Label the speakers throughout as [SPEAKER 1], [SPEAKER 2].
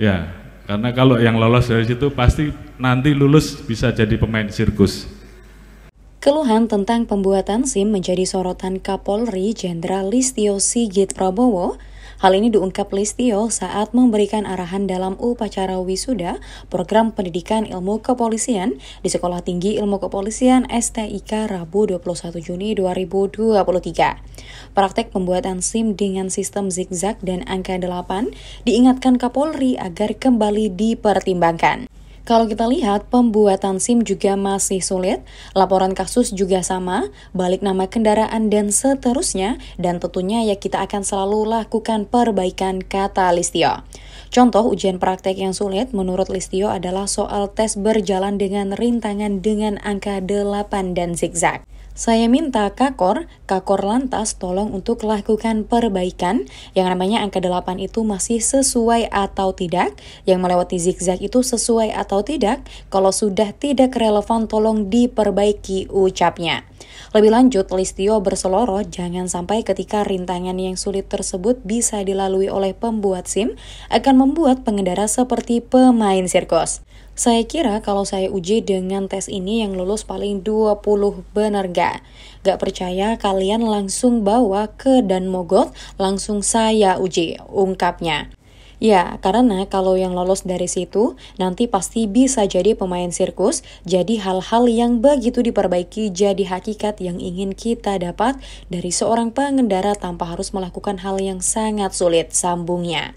[SPEAKER 1] Ya, karena kalau yang lolos dari situ pasti nanti lulus bisa jadi pemain sirkus.
[SPEAKER 2] Keluhan tentang pembuatan SIM menjadi sorotan Kapolri Jenderal Listio Sigit Prabowo Hal ini diungkap Listio saat memberikan arahan dalam upacara wisuda program pendidikan ilmu kepolisian di Sekolah Tinggi Ilmu Kepolisian STIK Rabu 21 Juni 2023. Praktek pembuatan SIM dengan sistem zigzag dan angka 8 diingatkan Kapolri agar kembali dipertimbangkan. Kalau kita lihat, pembuatan SIM juga masih sulit, laporan kasus juga sama, balik nama kendaraan dan seterusnya, dan tentunya ya kita akan selalu lakukan perbaikan kata Listio. Contoh ujian praktek yang sulit menurut Listio adalah soal tes berjalan dengan rintangan dengan angka 8 dan zigzag. Saya minta Kakor, Kakor lantas tolong untuk lakukan perbaikan yang namanya angka 8 itu masih sesuai atau tidak, yang melewati zigzag itu sesuai atau tidak, kalau sudah tidak relevan tolong diperbaiki ucapnya. Lebih lanjut, Listio berseloroh jangan sampai ketika rintangan yang sulit tersebut bisa dilalui oleh pembuat SIM akan membuat pengendara seperti pemain sirkus. Saya kira kalau saya uji dengan tes ini yang lulus paling 20 benar gak? Gak percaya kalian langsung bawa ke dan mogot, langsung saya uji, ungkapnya. Ya, karena kalau yang lolos dari situ, nanti pasti bisa jadi pemain sirkus, jadi hal-hal yang begitu diperbaiki jadi hakikat yang ingin kita dapat dari seorang pengendara tanpa harus melakukan hal yang sangat sulit, sambungnya.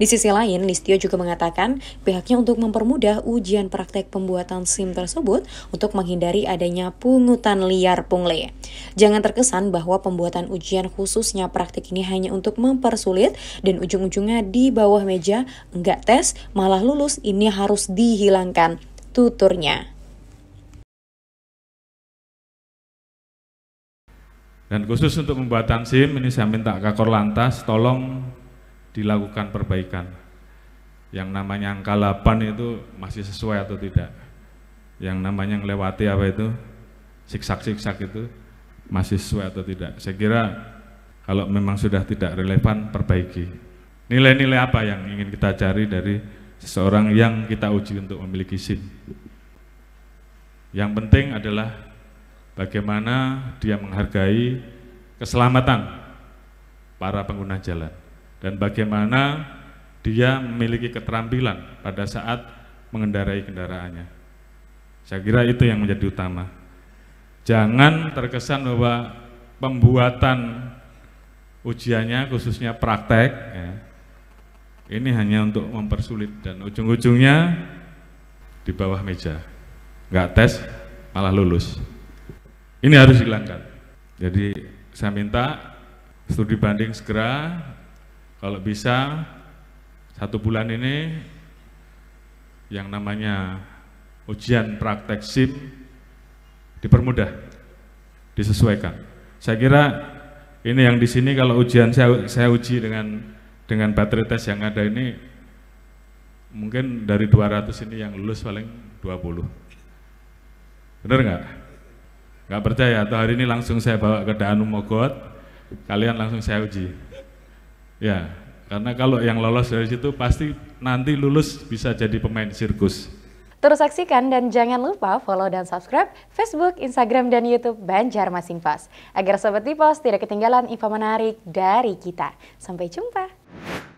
[SPEAKER 2] Di sisi lain, Listio juga mengatakan pihaknya untuk mempermudah ujian praktek pembuatan SIM tersebut untuk menghindari adanya pungutan liar pungli. Jangan terkesan bahwa pembuatan ujian khususnya praktik ini hanya untuk mempersulit dan ujung-ujungnya di bawah sebuah meja, enggak tes, malah lulus, ini harus dihilangkan tuturnya.
[SPEAKER 1] Dan khusus untuk pembuatan SIM, ini saya minta Kakor Lantas tolong dilakukan perbaikan. Yang namanya angka 8 itu masih sesuai atau tidak. Yang namanya ngelewati apa itu, siksak-siksak itu masih sesuai atau tidak. Saya kira kalau memang sudah tidak relevan, perbaiki. Nilai-nilai apa yang ingin kita cari dari seseorang yang kita uji untuk memiliki SIM? Yang penting adalah bagaimana dia menghargai keselamatan para pengguna jalan dan bagaimana dia memiliki keterampilan pada saat mengendarai kendaraannya. Saya kira itu yang menjadi utama. Jangan terkesan bahwa pembuatan ujiannya khususnya praktek ya, ini hanya untuk mempersulit dan ujung-ujungnya di bawah meja. Nggak tes, malah lulus. Ini harus dihilangkan. Jadi saya minta studi banding segera, kalau bisa satu bulan ini yang namanya ujian praktek SIM dipermudah, disesuaikan. Saya kira ini yang di sini kalau ujian saya, saya uji dengan dengan baterai tes yang ada ini mungkin dari 200 ini yang lulus paling 20 bener nggak? nggak percaya atau hari ini langsung saya bawa ke Danu Mogot kalian langsung saya uji ya karena kalau yang lolos dari situ pasti nanti lulus bisa jadi pemain sirkus
[SPEAKER 2] Terus saksikan dan jangan lupa follow dan subscribe Facebook, Instagram, dan Youtube Banjar Masing Pos. Agar Sobat Tipos tidak ketinggalan info menarik dari kita. Sampai jumpa!